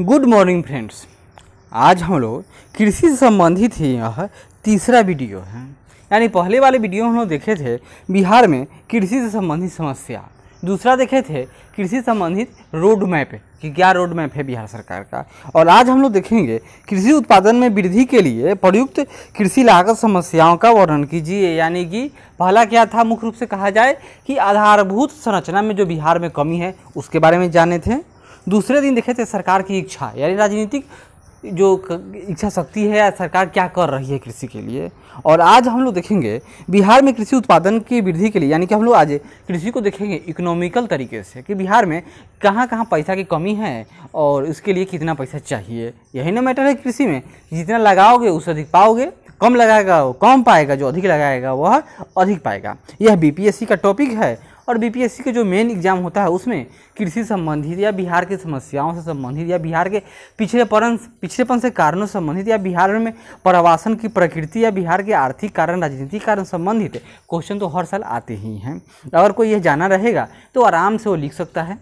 good morning friends आज हम लोग कृषि से संबंधित ही यह तीसरा वीडियो है यानी पहले वाले वीडियो हम लोग देखे थे बिहार में कृषि से संबंधित समस्या दूसरा देखे थे कृषि संबंधित रोड मैप कि क्या रोड मैप है बिहार सरकार का और आज हम लोग देखेंगे कृषि उत्पादन में वृद्धि के लिए प्रयुक्त कृषि लागत समस्याओं का वर्णन कीजिए यानी कि पहला क्या था मुख्य रूप से कहा जाए कि आधारभूत संरचना में जो बिहार में कमी है उसके बारे में जाने थे दूसरे दिन देखे थे सरकार की इच्छा यानी राजनीतिक जो इच्छा शक्ति है या सरकार क्या कर रही है कृषि के लिए और आज हम लोग देखेंगे बिहार में कृषि उत्पादन की वृद्धि के लिए यानी कि हम लोग आज कृषि को देखेंगे इकोनॉमिकल तरीके से कि बिहार में कहाँ कहाँ पैसा की कमी है और उसके लिए कितना पैसा चाहिए यही ना मैटर है कृषि में जितना लगाओगे उससे अधिक पाओगे कम लगाएगा कम पाएगा जो अधिक लगाएगा वह अधिक पाएगा यह बी का टॉपिक है और बीपीएससी के जो मेन एग्जाम होता है उसमें कृषि संबंधित या बिहार की समस्याओं से संबंधित या बिहार के पिछड़ेपन पिछड़ेपन से कारणों संबंधित या बिहार में प्रवासन की प्रकृति या बिहार के आर्थिक कारण राजनीतिक कारण संबंधित क्वेश्चन तो हर साल आते ही हैं अगर कोई यह जाना रहेगा तो आराम से वो लिख सकता है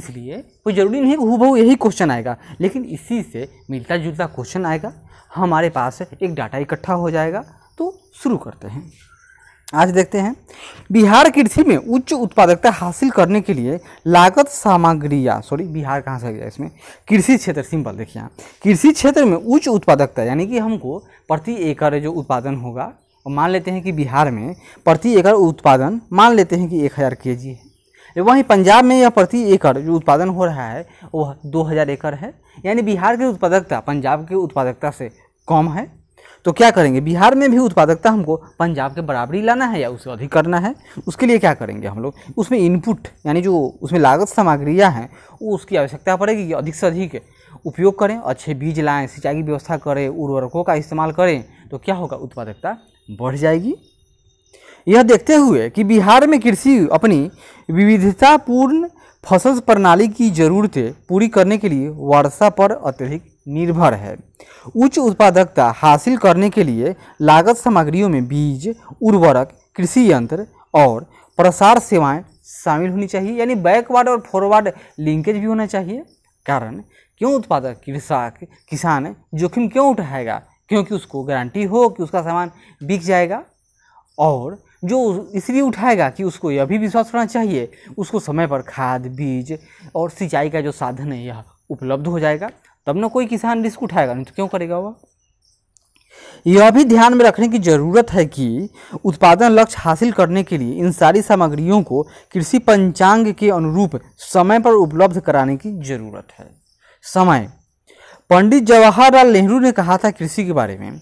इसलिए कोई ज़रूरी नहीं है कि हु यही क्वेश्चन आएगा लेकिन इसी से मिलता जुलता क्वेश्चन आएगा हमारे पास एक डाटा इकट्ठा हो जाएगा तो शुरू करते हैं आज देखते हैं बिहार कृषि में उच्च उत्पादकता हासिल करने के लिए लागत सामग्री या सॉरी बिहार कहाँ से गया इसमें कृषि क्षेत्र सिंपल देखिए यहाँ कृषि क्षेत्र में उच्च उत्पादकता यानी कि हमको प्रति एकड़ जो उत्पादन होगा और मान लेते हैं कि बिहार में प्रति एकड़ उत्पादन मान लेते हैं कि एक हज़ार के जी है वहीं पंजाब में यह प्रति एकड़ जो उत्पादन हो रहा है वह दो हज़ार एकड़ है यानी बिहार की उत्पादकता पंजाब की उत्पादकता से कम है तो क्या करेंगे बिहार में भी उत्पादकता हमको पंजाब के बराबरी लाना है या उससे अधिक करना है उसके लिए क्या करेंगे हम लोग उसमें इनपुट यानी जो उसमें लागत सामग्रियाँ हैं वो उसकी आवश्यकता पड़ेगी कि अधिक से अधिक उपयोग करें अच्छे बीज लाएँ सिंचाई की व्यवस्था करें उर्वरकों का इस्तेमाल करें तो क्या होगा उत्पादकता बढ़ जाएगी यह देखते हुए कि बिहार में कृषि अपनी विविधतापूर्ण फसल प्रणाली की जरूरतें पूरी करने के लिए वर्षा पर अत्यधिक निर्भर है उच्च उत्पादकता हासिल करने के लिए लागत सामग्रियों में बीज उर्वरक कृषि यंत्र और प्रसार सेवाएं शामिल होनी चाहिए यानी बैकवर्ड और फॉरवर्ड लिंकेज भी होना चाहिए कारण क्यों उत्पादक कृषक किसान जोखिम क्यों उठाएगा क्योंकि उसको गारंटी हो कि उसका सामान बिक जाएगा और जो इसलिए उठाएगा कि उसको यह भी विश्वास होना चाहिए उसको समय पर खाद बीज और सिंचाई का जो साधन है यह उपलब्ध हो जाएगा تمનો કોઈ કિસાન リ स्क ઉઠાયગા નહી તો ક્યો કરેગા વો યહ ભી ધ્યાન મે રખને કી જરૂરત હૈ કી ઉત્પાદન લક્ષ્ય હાंसिल કરને કે લિયે ઇન સારી સામગ્રીઓ કો કૃષિ પંચાંગ કે અનુરૂપ સમય પર ઉપલબ્ધ કરાને કી જરૂરત હૈ સમય पंडित जवाहरलाल नेहरू ને કહા થા કૃષિ કે બારે મે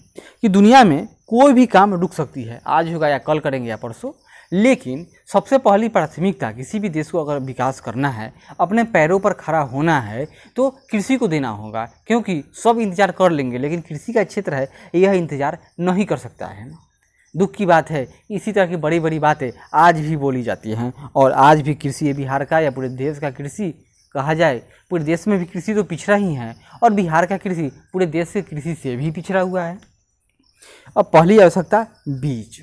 કી દુનિયા મે કોઈ ભી કામ ડુક સકતી હૈ આજ હોગા યા કલ કરેંગે યા પરસો लेकिन सबसे पहली प्राथमिकता किसी भी देश को अगर विकास करना है अपने पैरों पर खड़ा होना है तो कृषि को देना होगा क्योंकि सब इंतज़ार कर लेंगे लेकिन कृषि का क्षेत्र है यह इंतज़ार नहीं कर सकता है दुख की बात है इसी तरह की बड़ी बड़ी बातें आज भी बोली जाती हैं और आज भी कृषि बिहार का या पूरे देश का कृषि कहा जाए पूरे देश में भी कृषि तो पिछड़ा ही है और बिहार का कृषि पूरे देश के कृषि से भी पिछड़ा हुआ है अब पहली आवश्यकता बीज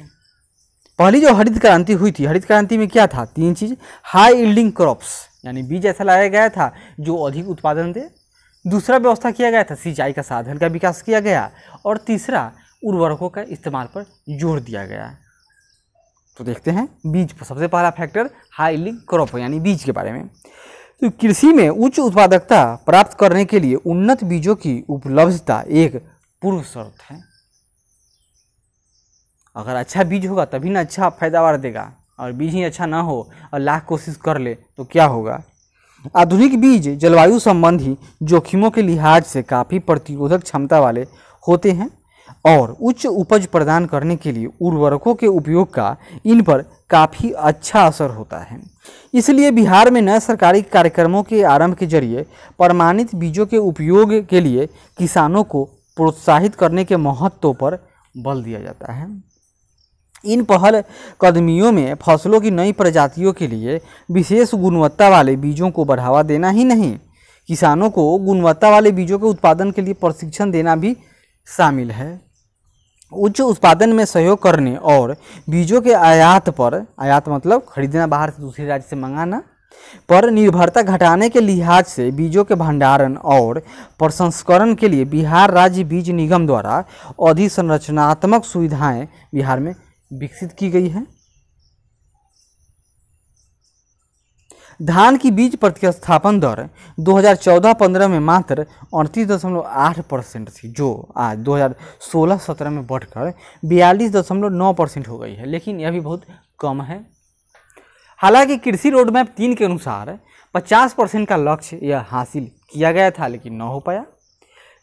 पहली जो हरित क्रांति हुई थी हरित क्रांति में क्या था तीन चीज़ हाई इल्डिंग क्रॉप्स यानी बीज ऐसा लाया गया था जो अधिक उत्पादन दे दूसरा व्यवस्था किया गया था सिंचाई का साधन का विकास किया गया और तीसरा उर्वरकों का इस्तेमाल पर जोर दिया गया तो देखते हैं बीज पर सबसे पहला फैक्टर हाईलिंग क्रॉप यानी बीज के बारे में तो कृषि में उच्च उत्पादकता प्राप्त करने के लिए उन्नत बीजों की उपलब्धता एक पूर्व शर्त है अगर अच्छा बीज होगा तभी ना अच्छा पैदावार देगा और बीज ही अच्छा ना हो और लाख कोशिश कर ले तो क्या होगा आधुनिक बीज जलवायु संबंधी जोखिमों के लिहाज से काफ़ी प्रतिरोधक क्षमता वाले होते हैं और उच्च उपज प्रदान करने के लिए उर्वरकों के उपयोग का इन पर काफ़ी अच्छा असर होता है इसलिए बिहार में नए सरकारी कार्यक्रमों के आरंभ के जरिए प्रमाणित बीजों के उपयोग के लिए किसानों को प्रोत्साहित करने के महत्व पर बल दिया जाता है इन पहल कदमियों में फसलों की नई प्रजातियों के लिए विशेष गुणवत्ता वाले बीजों को बढ़ावा देना ही नहीं किसानों को गुणवत्ता वाले बीजों के उत्पादन के लिए प्रशिक्षण देना भी शामिल है उच्च उत्पादन में सहयोग करने और बीजों के आयात पर आयात मतलब खरीदना बाहर से दूसरे राज्य से मंगाना पर निर्भरता घटाने के लिहाज से बीजों के भंडारण और प्रसंस्करण के लिए बिहार राज्य बीज निगम द्वारा अधिसंरचनात्मक सुविधाएं बिहार में विकसित की गई है धान की बीज प्रतिस्थापन दर 2014-15 में मात्र अड़तीस दशमलव आठ परसेंट थी जो आज 2016-17 में बढ़कर बयालीस दशमलव नौ परसेंट हो गई है लेकिन यह भी बहुत कम है हालांकि कृषि रोडमैप तीन के अनुसार 50 परसेंट का लक्ष्य यह हासिल किया गया था लेकिन न हो पाया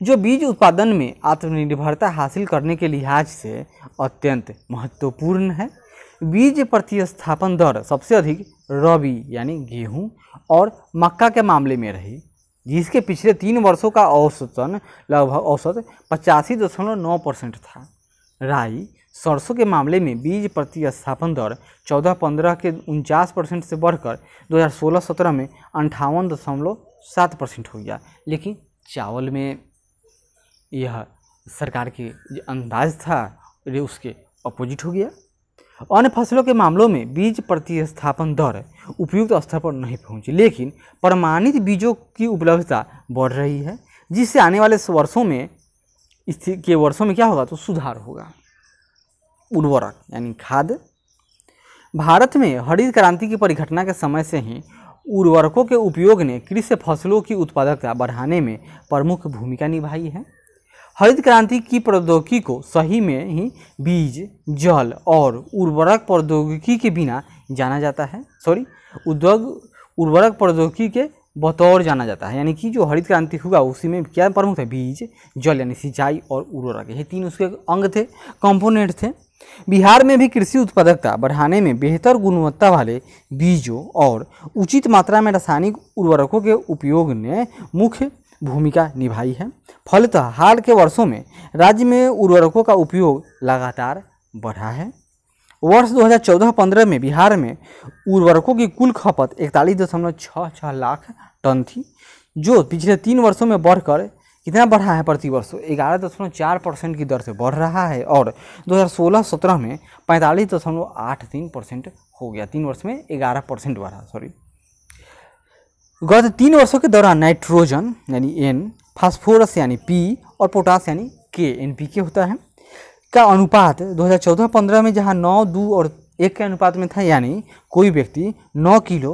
जो बीज उत्पादन में आत्मनिर्भरता हासिल करने के लिहाज से अत्यंत महत्वपूर्ण है बीज प्रतिस्थापन दर सबसे अधिक रबी यानी गेहूं और मक्का के मामले में रही जिसके पिछले तीन वर्षों का औसतन लगभग औसत पचासी दशमलव नौ परसेंट था राई सरसों के मामले में बीज प्रतिस्थापन दर चौदह पंद्रह के उनचास परसेंट से बढ़कर 2016-17 में अंठावन दशमलव सात परसेंट हो गया लेकिन चावल में यह सरकार की जो अंदाज था ये उसके अपोजिट हो गया अन्य फसलों के मामलों में बीज प्रतिस्थापन दर उपयुक्त स्तर पर नहीं पहुंची लेकिन प्रमाणित बीजों की उपलब्धता बढ़ रही है जिससे आने वाले वर्षों में स्थिति के वर्षों में क्या होगा तो सुधार होगा उर्वरक यानी खाद भारत में हरित क्रांति की परिघटना के समय से ही उर्वरकों के उपयोग ने कृषि फसलों की उत्पादकता बढ़ाने में प्रमुख भूमिका निभाई है हरित क्रांति की प्रौद्योगिकी को सही में ही बीज जल और उर्वरक प्रौद्योगिकी के बिना जाना जाता है सॉरी उद्योग उर्वरक प्रौद्योगिकी के बतौर जाना जाता है यानी कि जो हरित क्रांति हुआ उसी में क्या प्रमुख है बीज जल यानी सिंचाई और उर्वरक ये तीन उसके अंग थे कंपोनेंट थे बिहार में भी कृषि उत्पादकता बढ़ाने में बेहतर गुणवत्ता वाले बीजों और उचित मात्रा में रासायनिक उर्वरकों के उपयोग ने मुख्य भूमिका निभाई है फलतः हाल के वर्षों में राज्य में उर्वरकों का उपयोग लगातार बढ़ा है वर्ष 2014-15 में बिहार में उर्वरकों की कुल खपत इकतालीस दशमलव छः छः लाख टन थी जो पिछले तीन वर्षों में बढ़कर कितना बढ़ा है प्रति वर्ष ग्यारह दशमलव चार परसेंट की दर से बढ़ रहा है और 2016-17 में पैंतालीस दशमलव आठ तीन परसेंट हो गया तीन वर्ष में ग्यारह परसेंट बढ़ा सॉरी गत तीन वर्षों के दौरान नाइट्रोजन यानी एन फास्फोरस यानी पी और पोटास यानी के एन पी के होता है का अनुपात 2014-15 में जहां नौ दो और एक के अनुपात में था यानी कोई व्यक्ति नौ किलो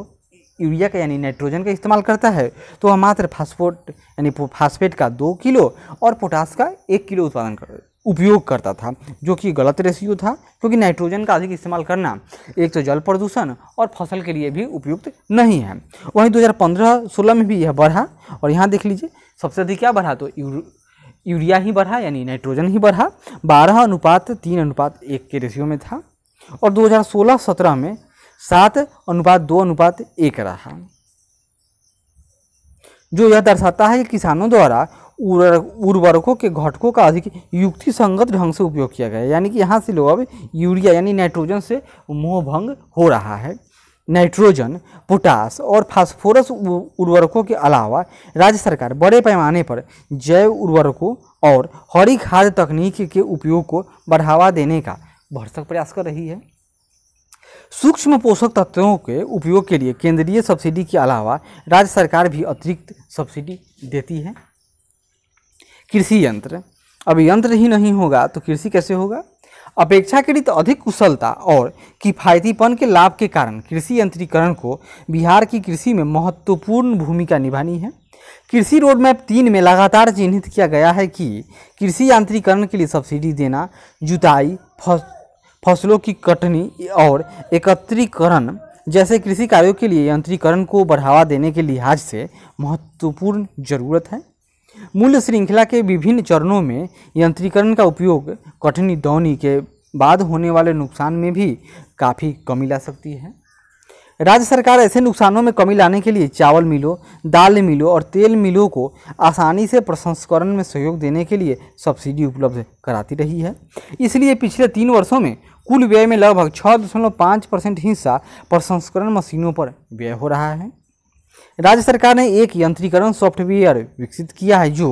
यूरिया का यानी नाइट्रोजन का इस्तेमाल करता है तो वह मात्र फास्फोट यानी फास्फेट का दो किलो और पोटास का एक किलो उत्पादन कर उपयोग करता था जो कि गलत रेशियो था क्योंकि नाइट्रोजन का अधिक इस्तेमाल करना एक तो जल प्रदूषण और फसल के लिए भी उपयुक्त नहीं है वहीं 2015-16 में भी यह बढ़ा और यहाँ देख लीजिए सबसे अधिक क्या बढ़ा तो यूरिया ही बढ़ा यानी नाइट्रोजन ही बढ़ा बारह अनुपात तीन अनुपात एक के रेशियो में था और दो हज़ार में सात अनुपात दो अनुपात एक रहा जो यह दर्शाता है कि किसानों द्वारा उर्वरकों के घटकों का अधिक युक्ति संगत ढंग से उपयोग किया गया है यानी कि यहाँ से लोग अब यूरिया यानी नाइट्रोजन से मोहभंग हो रहा है नाइट्रोजन पोटास और फास्फोरस उर्वरकों के अलावा राज्य सरकार बड़े पैमाने पर जैव उर्वरकों और हरी खाद तकनीक के उपयोग को बढ़ावा देने का भरसक प्रयास कर रही है सूक्ष्म पोषक तत्वों के उपयोग के लिए केंद्रीय सब्सिडी के अलावा राज्य सरकार भी अतिरिक्त सब्सिडी देती है कृषि यंत्र अब यंत्र ही नहीं होगा तो कृषि कैसे होगा अपेक्षाकृत तो अधिक कुशलता और किफायतीपन के लाभ के कारण कृषि यंत्रीकरण को बिहार की कृषि में महत्वपूर्ण भूमिका निभानी है कृषि रोडमैप तीन में लगातार चिन्हित किया गया है कि कृषि यंत्रीकरण के लिए सब्सिडी देना जुताई फसलों की कटनी और एकत्रीकरण जैसे कृषि कार्यों के लिए यंत्रीकरण को बढ़ावा देने के लिहाज से महत्वपूर्ण जरूरत है मूल्य श्रृंखला के विभिन्न चरणों में यंत्रीकरण का उपयोग कटनी दौनी के बाद होने वाले नुकसान में भी काफ़ी कमी ला सकती है राज्य सरकार ऐसे नुकसानों में कमी लाने के लिए चावल मिलों दाल मिलों और तेल मिलों को आसानी से प्रसंस्करण में सहयोग देने के लिए सब्सिडी उपलब्ध कराती रही है इसलिए पिछले तीन वर्षों में कुल व्यय में लगभग छः दशमलव पाँच परसेंट हिस्सा प्रसंस्करण मशीनों पर व्यय हो रहा है राज्य सरकार ने एक यंत्रीकरण सॉफ्टवेयर विकसित किया है जो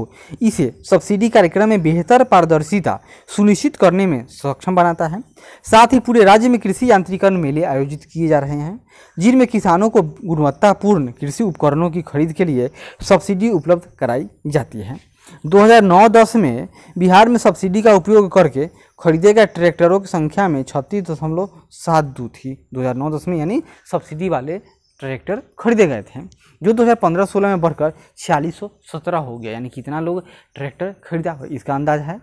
इसे सब्सिडी कार्यक्रम में बेहतर पारदर्शिता सुनिश्चित करने में सक्षम बनाता है साथ ही पूरे राज्य में कृषि यंत्रीकरण मेले आयोजित किए जा रहे हैं जिनमें किसानों को गुणवत्तापूर्ण कृषि उपकरणों की खरीद के लिए सब्सिडी उपलब्ध कराई जाती है 2009-10 में बिहार में सब्सिडी का उपयोग करके खरीदे गए ट्रैक्टरों की संख्या में छत्तीस दशमलव सात दो थी 2009-10 में यानी सब्सिडी वाले ट्रैक्टर खरीदे गए थे जो 2015-16 में बढ़कर छियालीस हो गया यानी कितना लोग ट्रैक्टर खरीदा इसका अंदाज है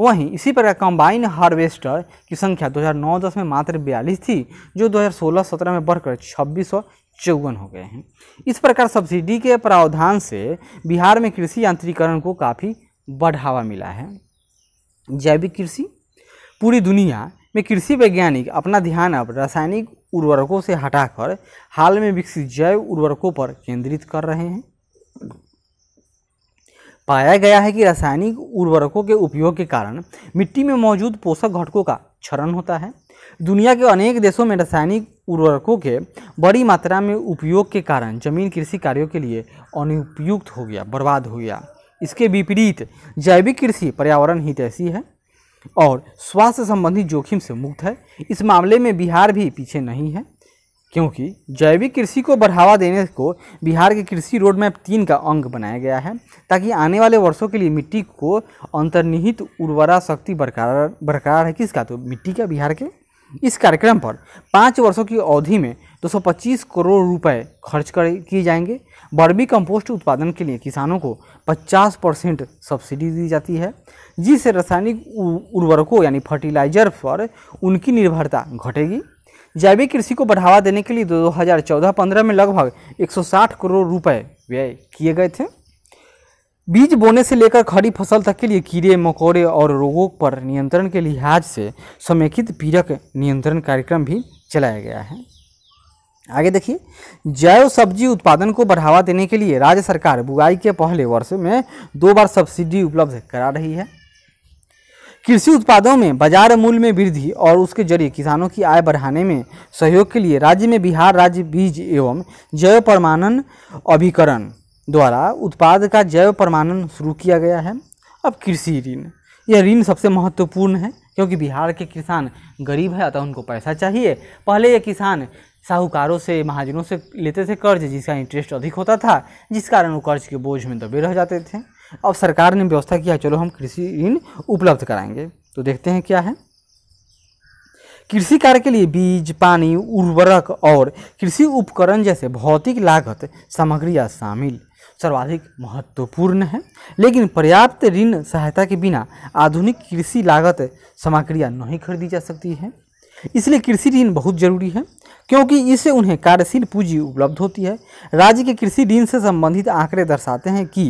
वहीं इसी प्रकार कंबाइन हार्वेस्टर की संख्या 2009-10 में मात्र बयालीस थी जो 2016-17 में बढ़कर छब्बीस चौवन हो गए हैं इस प्रकार सब्सिडी के प्रावधान से बिहार में कृषि यांत्रिकरण को काफ़ी बढ़ावा मिला है जैविक कृषि पूरी दुनिया में कृषि वैज्ञानिक अपना ध्यान अब रासायनिक उर्वरकों से हटाकर हाल में विकसित जैव उर्वरकों पर केंद्रित कर रहे हैं पाया गया है कि रासायनिक उर्वरकों के उपयोग के कारण मिट्टी में मौजूद पोषक घटकों का क्षरण होता है दुनिया के अनेक देशों में रासायनिक उर्वरकों के बड़ी मात्रा में उपयोग के कारण जमीन कृषि कार्यों के लिए अनुपयुक्त हो गया बर्बाद हो गया इसके विपरीत जैविक कृषि पर्यावरण हितैषी है और स्वास्थ्य संबंधी जोखिम से मुक्त है इस मामले में बिहार भी पीछे नहीं है क्योंकि जैविक कृषि को बढ़ावा देने को बिहार के कृषि रोड मैप तीन का अंग बनाया गया है ताकि आने वाले वर्षों के लिए मिट्टी को अंतर्निहित उर्वरा शक्ति बरकरार बरकरार है किसका तो मिट्टी का बिहार के इस कार्यक्रम पर पाँच वर्षों की अवधि में 225 करोड़ रुपए खर्च कर किए जाएंगे बर्मी कंपोस्ट उत्पादन के लिए किसानों को 50 परसेंट सब्सिडी दी जाती है जिससे रासायनिक उर्वरकों यानी फर्टिलाइजर पर उनकी निर्भरता घटेगी जैविक कृषि को बढ़ावा देने के लिए 2014-15 में लगभग 160 करोड़ रुपए व्यय किए गए थे बीज बोने से लेकर खड़ी फसल तक के लिए कीड़े मकोड़े और रोगों पर नियंत्रण के लिहाज से समेकित पीड़क नियंत्रण कार्यक्रम भी चलाया गया है आगे देखिए जैव सब्जी उत्पादन को बढ़ावा देने के लिए राज्य सरकार बुआई के पहले वर्ष में दो बार सब्सिडी उपलब्ध करा रही है कृषि उत्पादों में बाजार मूल्य में वृद्धि और उसके जरिए किसानों की आय बढ़ाने में सहयोग के लिए राज्य में बिहार राज्य बीज एवं जैव प्रमाणन अभिकरण द्वारा उत्पाद का जैव प्रमाणन शुरू किया गया है अब कृषि ऋण यह ऋण सबसे महत्वपूर्ण है क्योंकि बिहार के किसान गरीब है अतः उनको पैसा चाहिए पहले ये किसान साहूकारों से महाजनों से लेते थे कर्ज जिसका इंटरेस्ट अधिक होता था जिस कारण वो कर्ज के बोझ में दबे रह जाते थे अब सरकार ने व्यवस्था किया चलो हम कृषि ऋण उपलब्ध कराएंगे तो देखते हैं क्या है कृषि कार्य के लिए बीज पानी उर्वरक और कृषि उपकरण जैसे भौतिक लागत सामग्रियाँ शामिल सर्वाधिक महत्वपूर्ण है लेकिन पर्याप्त ऋण सहायता के बिना आधुनिक कृषि लागत सामग्रियाँ नहीं खरीदी जा सकती है इसलिए कृषि ऋण बहुत जरूरी है क्योंकि इससे उन्हें कार्यशील पूंजी उपलब्ध होती है राज्य के कृषि ऋण से संबंधित आंकड़े दर्शाते हैं कि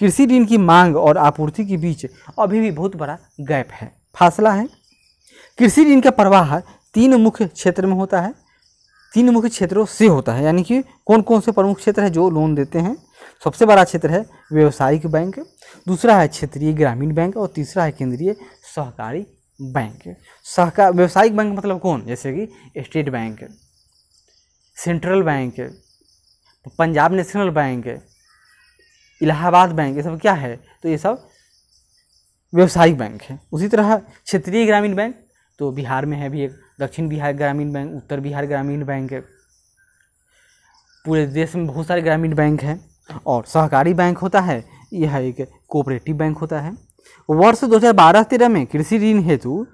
कृषि ऋण की मांग और आपूर्ति के बीच अभी भी बहुत बड़ा गैप है फासला है कृषि ऋण का प्रवाह तीन मुख्य क्षेत्र में होता है तीन मुख्य क्षेत्रों से होता है यानी कि कौन कौन से प्रमुख क्षेत्र है जो लोन देते हैं सबसे बड़ा क्षेत्र है व्यावसायिक बैंक दूसरा है क्षेत्रीय ग्रामीण बैंक और तीसरा है केंद्रीय सहकारी बैंक सहकार व्यावसायिक बैंक मतलब कौन जैसे कि State Bank Central Bank Punjab National Bank Allahabad Bank ये सब क्या है तो ये सब व्यावसायिक बैंक है उसी तरह क्षेत्रीय ग्रामीण बैंक तो बिहार में है भी एक दक्षिण बिहार ग्रामीण बैंक उत्तर बिहार ग्रामीण बैंक पूरे देश में बहुत सारे ग्रामीण बैंक हैं और सहकारी बैंक होता है यह एक कोऑपरेटिव बैंक होता है वर्ष 2012 तेरह में कृषि ऋण हेतु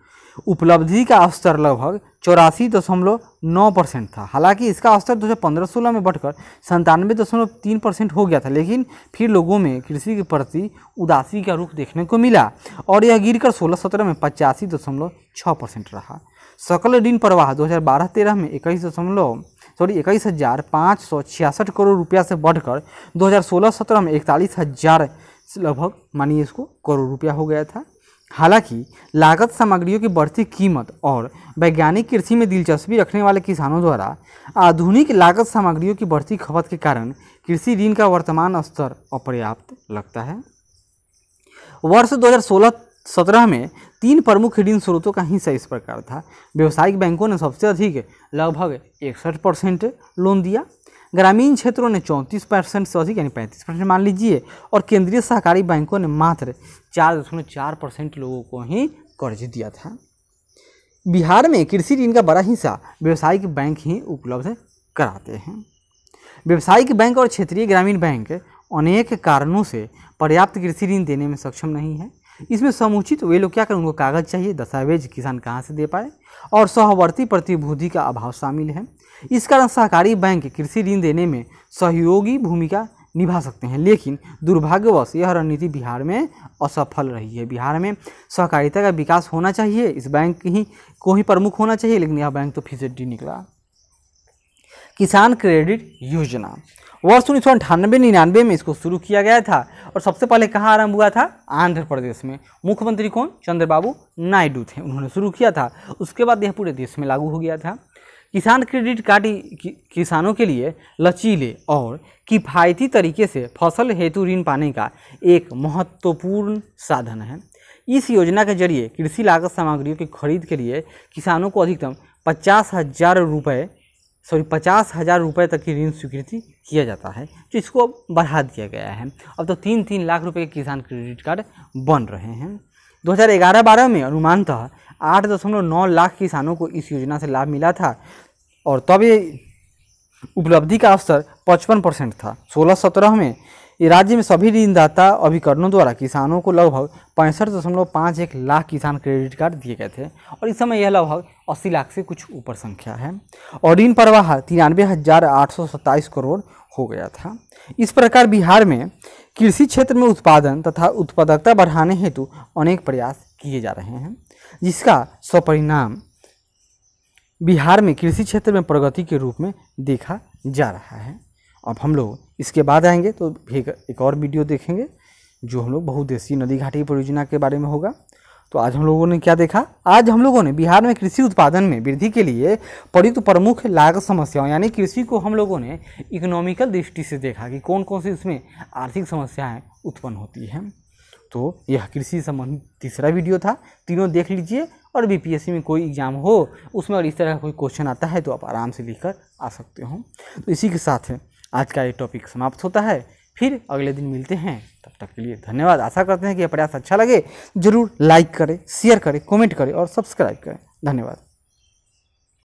उपलब्धि का स्तर लगभग चौरासी दशमलव नौ परसेंट था हालांकि इसका स्तर दो हज़ार पंद्रह सोलह में बढ़कर संतानवे दशमलव तीन परसेंट हो गया था लेकिन फिर लोगों में कृषि के प्रति उदासी का रुख देखने को मिला और यह गिरकर सोलह सत्रह में पचासी दशमलव छः परसेंट रहा सकल ऋण प्रवाह दो हज़ार बारह तेरह में इक्कीस दशमलव सॉरी इक्कीस हज़ार पाँच सौ छियासठ करोड़ रुपया से बढ़कर दो हज़ार सोलह सत्रह में इकतालीस हज़ार लगभग मानिए इसको करोड़ रुपया हो गया था हालांकि लागत सामग्रियों की बढ़ती कीमत और वैज्ञानिक कृषि में दिलचस्पी रखने वाले किसानों द्वारा आधुनिक लागत सामग्रियों की बढ़ती खपत के कारण कृषि ऋण का वर्तमान स्तर अपर्याप्त लगता है वर्ष 2016-17 में तीन प्रमुख ऋण स्रोतों का हिस्सा इस प्रकार था व्यावसायिक बैंकों ने सबसे अधिक लगभग इकसठ परसेंट लोन दिया ग्रामीण क्षेत्रों ने चौंतीस परसेंट से अधिक यानी पैंतीस परसेंट मान लीजिए और केंद्रीय सहकारी बैंकों ने मात्र चार दशमलव चार परसेंट लोगों को ही कर्ज दिया था बिहार में कृषि ऋण का बड़ा हिस्सा व्यावसायिक बैंक ही उपलब्ध कराते हैं व्यावसायिक बैंक और क्षेत्रीय ग्रामीण बैंक अनेक कारणों से पर्याप्त कृषि ऋण देने में सक्षम नहीं है इसमें समुचित वे लोग क्या करें उनको कागज़ चाहिए दस्तावेज किसान कहाँ से दे पाए और सहवर्ती प्रतिभूति का अभाव शामिल है इस कारण सहकारी बैंक कृषि ऋण देने में सहयोगी भूमिका निभा सकते हैं लेकिन दुर्भाग्यवश यह रणनीति बिहार में असफल रही है बिहार में सहकारिता का विकास होना चाहिए इस बैंक ही को ही प्रमुख होना चाहिए लेकिन यह बैंक तो फिजिटी निकला किसान क्रेडिट योजना वर्ष उन्नीस सौ अंठानवे निन्यानवे में इसको शुरू किया गया था और सबसे पहले कहाँ आरंभ हुआ था आंध्र प्रदेश में मुख्यमंत्री कौन चंद्रबाबू नायडू थे उन्होंने शुरू किया था उसके बाद यह पूरे देश में लागू हो गया था किसान क्रेडिट कार्ड कि, किसानों के लिए लचीले और किफ़ायती तरीके से फसल हेतु ऋण पाने का एक महत्वपूर्ण साधन है इस योजना के जरिए कृषि लागत सामग्रियों की खरीद के लिए किसानों को अधिकतम पचास हज़ार रुपये सॉरी पचास हज़ार रुपये तक की ऋण स्वीकृति किया जाता है तो इसको बढ़ा दिया गया है अब तो तीन तीन लाख रुपये के किसान क्रेडिट कार्ड बन रहे हैं 2011-12 में अनुमानतः आठ दशमलव नौ लाख किसानों को इस योजना से लाभ मिला था और तब ये उपलब्धि का अवसर 55 परसेंट था सोलह सत्रह में राज्य में सभी ऋणदाता अभिकरणों द्वारा किसानों को लगभग पैंसठ दशमलव पाँच एक लाख किसान क्रेडिट कार्ड दिए गए थे और इस समय यह लगभग अस्सी लाख से कुछ ऊपर संख्या है और ऋण प्रवाह तिरानवे हज़ार आठ सौ सत्ताईस करोड़ हो गया था इस प्रकार बिहार में कृषि क्षेत्र में उत्पादन तथा उत्पादकता बढ़ाने हेतु अनेक प्रयास किए जा रहे हैं जिसका स्वपरिणाम बिहार में कृषि क्षेत्र में प्रगति के रूप में देखा जा रहा है अब हम लोग इसके बाद आएंगे तो एक और वीडियो देखेंगे जो हम लोग बहुदेशीय नदी घाटी परियोजना के बारे में होगा तो आज हम लोगों ने क्या देखा आज हम लोगों ने बिहार में कृषि उत्पादन में वृद्धि के लिए प्रयुक्त प्रमुख लागत समस्याओं यानी कृषि को हम लोगों ने इकोनॉमिकल दृष्टि से देखा कि कौन कौन सी इसमें आर्थिक समस्याएं उत्पन्न होती हैं तो यह कृषि संबंधित तीसरा वीडियो था तीनों देख लीजिए और बीपीएससी में कोई एग्ज़ाम हो उसमें अगर इस तरह का कोई क्वेश्चन आता है तो आप आराम से लिख कर आ सकते हो तो इसी के साथ आज का ये टॉपिक समाप्त होता है फिर अगले दिन मिलते हैं तब तक के लिए धन्यवाद आशा करते हैं कि यह प्रयास अच्छा लगे ज़रूर लाइक करें शेयर करें कमेंट करें और सब्सक्राइब करें धन्यवाद